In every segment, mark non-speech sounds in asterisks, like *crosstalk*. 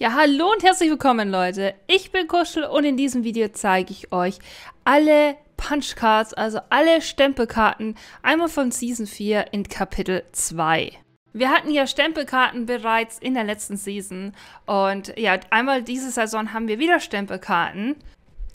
Ja, hallo und herzlich willkommen, Leute. Ich bin Kuschel und in diesem Video zeige ich euch alle Punchcards, also alle Stempelkarten, einmal von Season 4 in Kapitel 2. Wir hatten ja Stempelkarten bereits in der letzten Season und ja, einmal diese Saison haben wir wieder Stempelkarten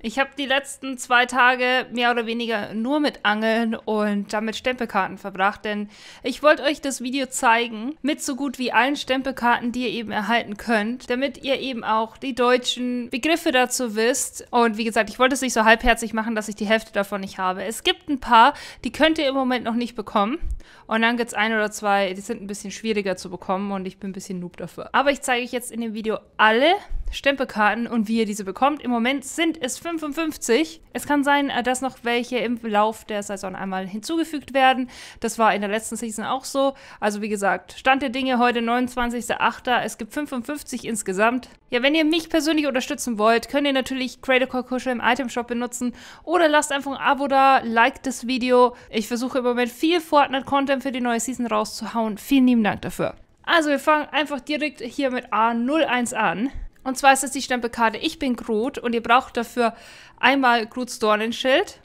ich habe die letzten zwei Tage mehr oder weniger nur mit Angeln und damit Stempelkarten verbracht, denn ich wollte euch das Video zeigen mit so gut wie allen Stempelkarten, die ihr eben erhalten könnt, damit ihr eben auch die deutschen Begriffe dazu wisst. Und wie gesagt, ich wollte es nicht so halbherzig machen, dass ich die Hälfte davon nicht habe. Es gibt ein paar, die könnt ihr im Moment noch nicht bekommen. Und dann gibt es ein oder zwei, die sind ein bisschen schwieriger zu bekommen und ich bin ein bisschen noob dafür. Aber ich zeige euch jetzt in dem Video alle Stempelkarten und wie ihr diese bekommt. Im Moment sind es 55. Es kann sein, äh, dass noch welche im Lauf der Saison einmal hinzugefügt werden. Das war in der letzten Season auch so. Also wie gesagt, Stand der Dinge heute 29.08. Es gibt 55 insgesamt. Ja, wenn ihr mich persönlich unterstützen wollt, könnt ihr natürlich Creator Core im Item Shop benutzen oder lasst einfach ein Abo da, liked das Video. Ich versuche im Moment viel Fortnite Content für die neue Season rauszuhauen. Vielen lieben Dank dafür. Also wir fangen einfach direkt hier mit A01 an. Und zwar ist das die Stempelkarte Ich bin Groot und ihr braucht dafür einmal Groots Dornenschild.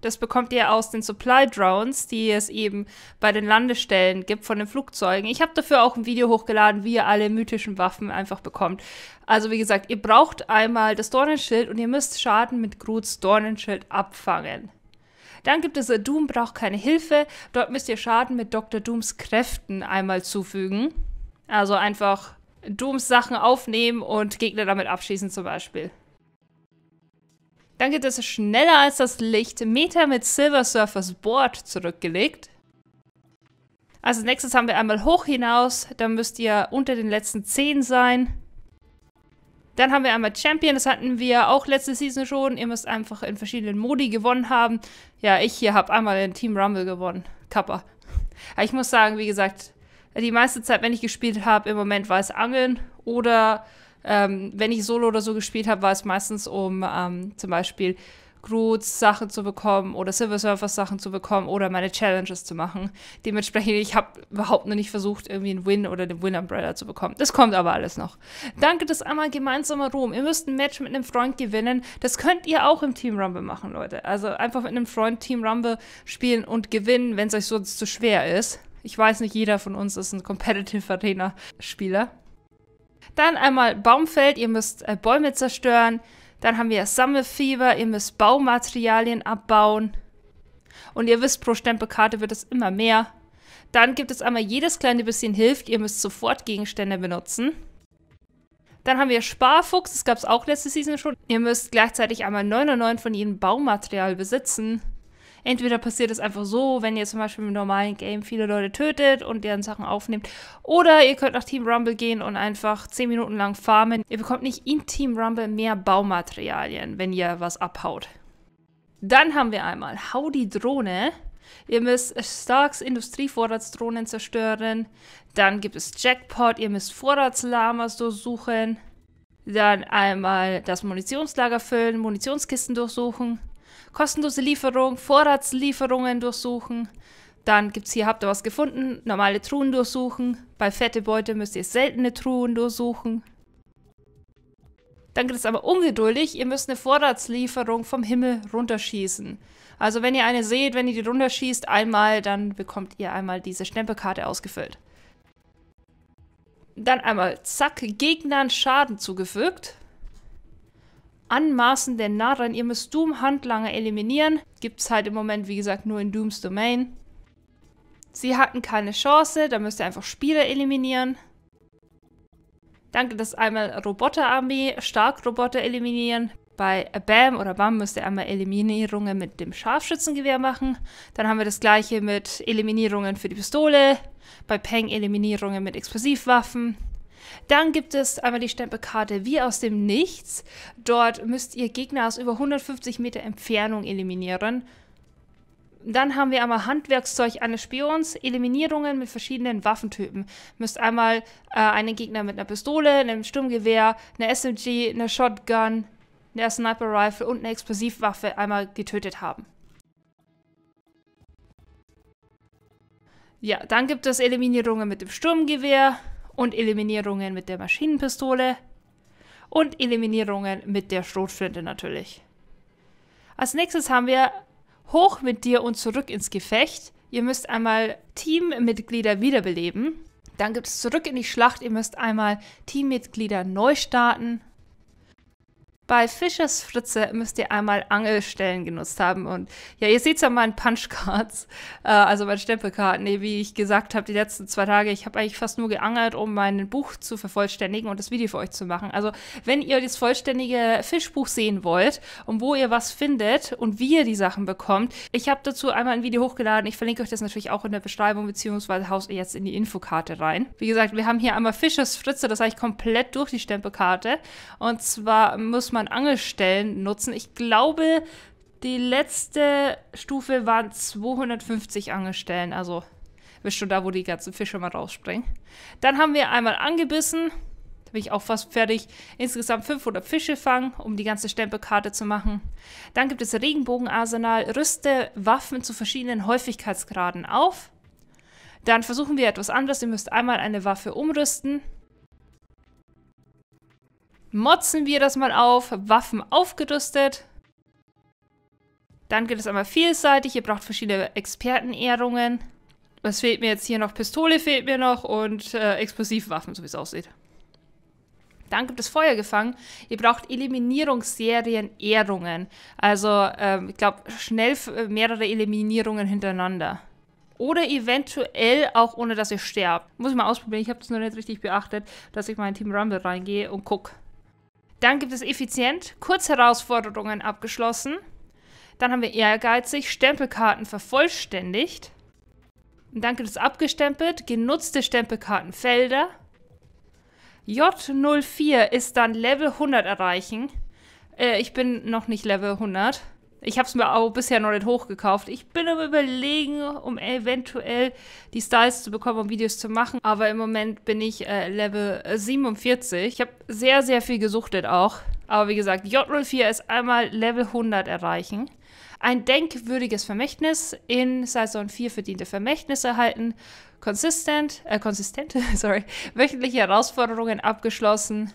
Das bekommt ihr aus den Supply Drones, die es eben bei den Landestellen gibt von den Flugzeugen. Ich habe dafür auch ein Video hochgeladen, wie ihr alle mythischen Waffen einfach bekommt. Also wie gesagt, ihr braucht einmal das Dornenschild und ihr müsst Schaden mit Groots Dornenschild abfangen. Dann gibt es äh, Doom braucht keine Hilfe. Dort müsst ihr Schaden mit Dr. Dooms Kräften einmal zufügen. Also einfach Dooms Sachen aufnehmen und Gegner damit abschießen zum Beispiel. Dann gibt es äh, schneller als das Licht. Meter mit Silver Surfers Board zurückgelegt. Also, als nächstes haben wir einmal hoch hinaus. Da müsst ihr unter den letzten 10 sein. Dann haben wir einmal Champion, das hatten wir auch letzte Season schon. Ihr müsst einfach in verschiedenen Modi gewonnen haben. Ja, ich hier habe einmal in Team Rumble gewonnen. Kappa. ich muss sagen, wie gesagt, die meiste Zeit, wenn ich gespielt habe, im Moment war es Angeln oder ähm, wenn ich Solo oder so gespielt habe, war es meistens um ähm, zum Beispiel Groots Sachen zu bekommen oder Silver Surfers Sachen zu bekommen oder meine Challenges zu machen. Dementsprechend, ich habe überhaupt noch nicht versucht, irgendwie einen Win oder den Win Umbrella zu bekommen. Das kommt aber alles noch. Danke das einmal gemeinsamer Ruhm. Ihr müsst ein Match mit einem Freund gewinnen. Das könnt ihr auch im Team Rumble machen, Leute. Also einfach mit einem Freund Team Rumble spielen und gewinnen, wenn es euch sonst zu schwer ist. Ich weiß nicht, jeder von uns ist ein Competitive Arena Spieler. Dann einmal Baumfeld, ihr müsst äh, Bäume zerstören. Dann haben wir Sammelfieber, ihr müsst Baumaterialien abbauen. Und ihr wisst, pro Stempelkarte wird es immer mehr. Dann gibt es einmal jedes kleine bisschen hilft, ihr müsst sofort Gegenstände benutzen. Dann haben wir Sparfuchs, das gab es auch letzte Season schon. Ihr müsst gleichzeitig einmal 9 und 9 von jedem Baumaterial besitzen. Entweder passiert es einfach so, wenn ihr zum Beispiel im normalen Game viele Leute tötet und deren Sachen aufnehmt. Oder ihr könnt nach Team Rumble gehen und einfach 10 Minuten lang farmen. Ihr bekommt nicht in Team Rumble mehr Baumaterialien, wenn ihr was abhaut. Dann haben wir einmal Hau die Drohne. Ihr müsst Starks Industrievorratsdrohnen zerstören. Dann gibt es Jackpot. Ihr müsst Vorratslamas durchsuchen. Dann einmal das Munitionslager füllen, Munitionskisten durchsuchen kostenlose Lieferung, Vorratslieferungen durchsuchen. Dann gibt es hier, habt ihr was gefunden, normale Truhen durchsuchen. Bei fette Beute müsst ihr seltene Truhen durchsuchen. Dann wird es aber ungeduldig, ihr müsst eine Vorratslieferung vom Himmel runterschießen. Also wenn ihr eine seht, wenn ihr die runterschießt, einmal, dann bekommt ihr einmal diese Stempelkarte ausgefüllt. Dann einmal, zack, Gegnern Schaden zugefügt. Anmaßen der Narren, ihr müsst Doom-Handlanger eliminieren. Gibt es halt im Moment, wie gesagt, nur in Dooms Domain. Sie hatten keine Chance, da müsst ihr einfach Spieler eliminieren. Danke, das einmal Roboterarmee, Starkroboter eliminieren. Bei Bam oder Bam müsst ihr einmal Eliminierungen mit dem Scharfschützengewehr machen. Dann haben wir das gleiche mit Eliminierungen für die Pistole. Bei Peng Eliminierungen mit Explosivwaffen. Dann gibt es einmal die Stempelkarte wie aus dem Nichts. Dort müsst ihr Gegner aus über 150 Meter Entfernung eliminieren. Dann haben wir einmal Handwerkszeug eines Spions, Eliminierungen mit verschiedenen Waffentypen. Müsst einmal äh, einen Gegner mit einer Pistole, einem Sturmgewehr, einer SMG, einer Shotgun, einer Sniper Rifle und einer Explosivwaffe einmal getötet haben. Ja, dann gibt es Eliminierungen mit dem Sturmgewehr, und Eliminierungen mit der Maschinenpistole und Eliminierungen mit der Schrotflinte natürlich. Als nächstes haben wir Hoch mit dir und zurück ins Gefecht. Ihr müsst einmal Teammitglieder wiederbeleben. Dann gibt es zurück in die Schlacht. Ihr müsst einmal Teammitglieder neu starten. Bei Fischers Fritze müsst ihr einmal Angelstellen genutzt haben. Und ja, ihr seht es an meinen Punchcards, äh, also meinen Stempelkarten. Nee, wie ich gesagt habe, die letzten zwei Tage, ich habe eigentlich fast nur geangelt, um mein Buch zu vervollständigen und das Video für euch zu machen. Also, wenn ihr das vollständige Fischbuch sehen wollt und wo ihr was findet und wie ihr die Sachen bekommt, ich habe dazu einmal ein Video hochgeladen. Ich verlinke euch das natürlich auch in der Beschreibung, beziehungsweise haust ihr jetzt in die Infokarte rein. Wie gesagt, wir haben hier einmal Fischers Fritze, das habe ich komplett durch die Stempelkarte. Und zwar muss man Lotsen und Angelstellen nutzen. Ich glaube, die letzte Stufe waren 250 Angelstellen. Also bist du da, wo die ganzen Fische mal rausspringen. Dann haben wir einmal angebissen. Da bin ich auch fast fertig. Insgesamt 500 Fische fangen, um die ganze Stempelkarte zu machen. Dann gibt es Regenbogenarsenal. Rüste Waffen zu verschiedenen Häufigkeitsgraden auf. Dann versuchen wir etwas anderes. Ihr müsst einmal eine Waffe umrüsten motzen wir das mal auf. Waffen aufgerüstet. Dann geht es einmal vielseitig. Ihr braucht verschiedene Expertenehrungen. Was fehlt mir jetzt hier noch? Pistole fehlt mir noch und äh, Explosivwaffen, so wie es aussieht. Dann gibt es Feuer gefangen. Ihr braucht Eliminierungsserien Ehrungen. Also, ähm, ich glaube, schnell mehrere Eliminierungen hintereinander. Oder eventuell auch ohne, dass ihr sterbt. Muss ich mal ausprobieren. Ich habe das noch nicht richtig beachtet, dass ich mal in Team Rumble reingehe und gucke. Dann gibt es effizient, Kurzherausforderungen abgeschlossen. Dann haben wir ehrgeizig, Stempelkarten vervollständigt. Und dann gibt es abgestempelt, genutzte Stempelkartenfelder. J04 ist dann Level 100 erreichen. Äh, ich bin noch nicht Level 100. Ich habe es mir auch bisher noch nicht hochgekauft. Ich bin am überlegen, um eventuell die Styles zu bekommen, um Videos zu machen. Aber im Moment bin ich äh, Level 47. Ich habe sehr, sehr viel gesuchtet auch. Aber wie gesagt, J04 ist einmal Level 100 erreichen. Ein denkwürdiges Vermächtnis in Saison 4 verdiente Vermächtnisse erhalten. Konsistent, äh, konsistente, *laughs* sorry, wöchentliche Herausforderungen abgeschlossen.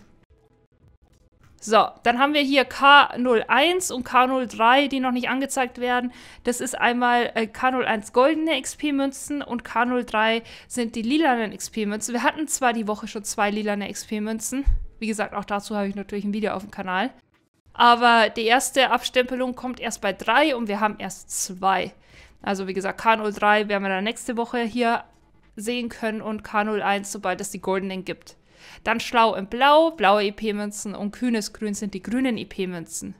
So, dann haben wir hier K01 und K03, die noch nicht angezeigt werden. Das ist einmal äh, K01 goldene XP-Münzen und K03 sind die lilanen XP-Münzen. Wir hatten zwar die Woche schon zwei lilane XP-Münzen. Wie gesagt, auch dazu habe ich natürlich ein Video auf dem Kanal. Aber die erste Abstempelung kommt erst bei drei und wir haben erst zwei. Also wie gesagt, K03 werden wir dann nächste Woche hier sehen können und K01, sobald es die goldenen gibt. Dann Schlau in Blau, blaue EP-Münzen und Kühnes Grün sind die grünen EP-Münzen.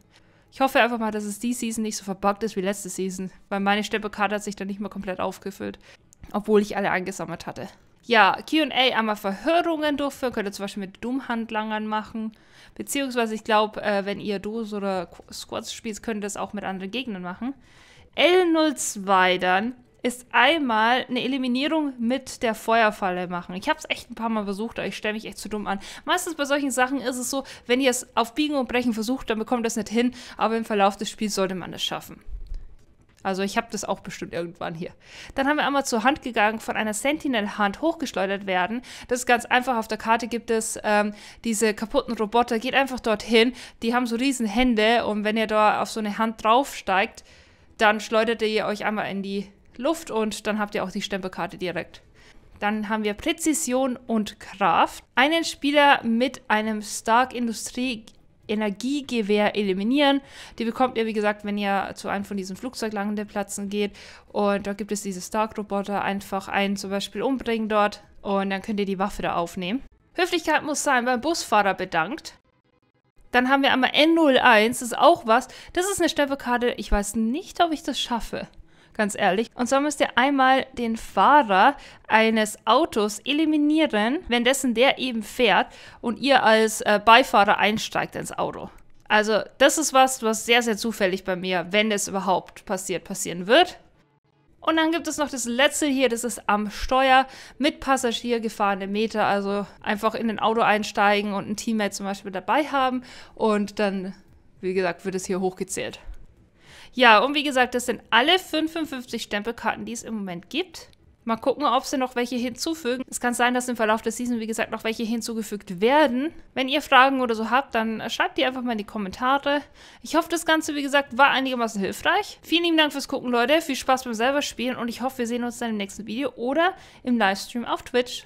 Ich hoffe einfach mal, dass es die Season nicht so verbuggt ist wie letzte Season, weil meine Steppekarte hat sich dann nicht mehr komplett aufgefüllt, obwohl ich alle eingesammelt hatte. Ja, QA einmal Verhörungen durchführen, könnt ihr zum Beispiel mit Dummhandlangern machen. Beziehungsweise, ich glaube, äh, wenn ihr Duos oder Squads spielt, könnt ihr das auch mit anderen Gegnern machen. L02 dann ist einmal eine Eliminierung mit der Feuerfalle machen. Ich habe es echt ein paar Mal versucht, aber ich stelle mich echt zu dumm an. Meistens bei solchen Sachen ist es so, wenn ihr es auf Biegen und Brechen versucht, dann bekommt ihr es nicht hin, aber im Verlauf des Spiels sollte man das schaffen. Also ich habe das auch bestimmt irgendwann hier. Dann haben wir einmal zur Hand gegangen, von einer Sentinel-Hand hochgeschleudert werden. Das ist ganz einfach, auf der Karte gibt es ähm, diese kaputten Roboter. Geht einfach dorthin, die haben so riesen Hände und wenn ihr da auf so eine Hand draufsteigt, dann schleudert ihr euch einmal in die Luft und dann habt ihr auch die Stempelkarte direkt. Dann haben wir Präzision und Kraft. Einen Spieler mit einem Stark Industrie Energiegewehr eliminieren. Die bekommt ihr, wie gesagt, wenn ihr zu einem von diesen Flugzeuglandeplätzen geht. Und da gibt es diese Stark-Roboter. Einfach einen zum Beispiel umbringen dort und dann könnt ihr die Waffe da aufnehmen. Höflichkeit muss sein, beim Busfahrer bedankt. Dann haben wir einmal N01, das ist auch was. Das ist eine Stempelkarte. Ich weiß nicht, ob ich das schaffe ganz ehrlich. Und zwar müsst ihr einmal den Fahrer eines Autos eliminieren, wenn dessen der eben fährt und ihr als äh, Beifahrer einsteigt ins Auto. Also das ist was, was sehr, sehr zufällig bei mir, wenn es überhaupt passiert, passieren wird. Und dann gibt es noch das letzte hier, das ist am Steuer mit Passagier gefahrene Meter. Also einfach in ein Auto einsteigen und ein Teammate zum Beispiel dabei haben. Und dann, wie gesagt, wird es hier hochgezählt. Ja, und wie gesagt, das sind alle 55 Stempelkarten, die es im Moment gibt. Mal gucken, ob sie noch welche hinzufügen. Es kann sein, dass im Verlauf der Season, wie gesagt, noch welche hinzugefügt werden. Wenn ihr Fragen oder so habt, dann schreibt die einfach mal in die Kommentare. Ich hoffe, das Ganze, wie gesagt, war einigermaßen hilfreich. Vielen lieben Dank fürs Gucken, Leute. Viel Spaß beim selber spielen und ich hoffe, wir sehen uns dann im nächsten Video oder im Livestream auf Twitch.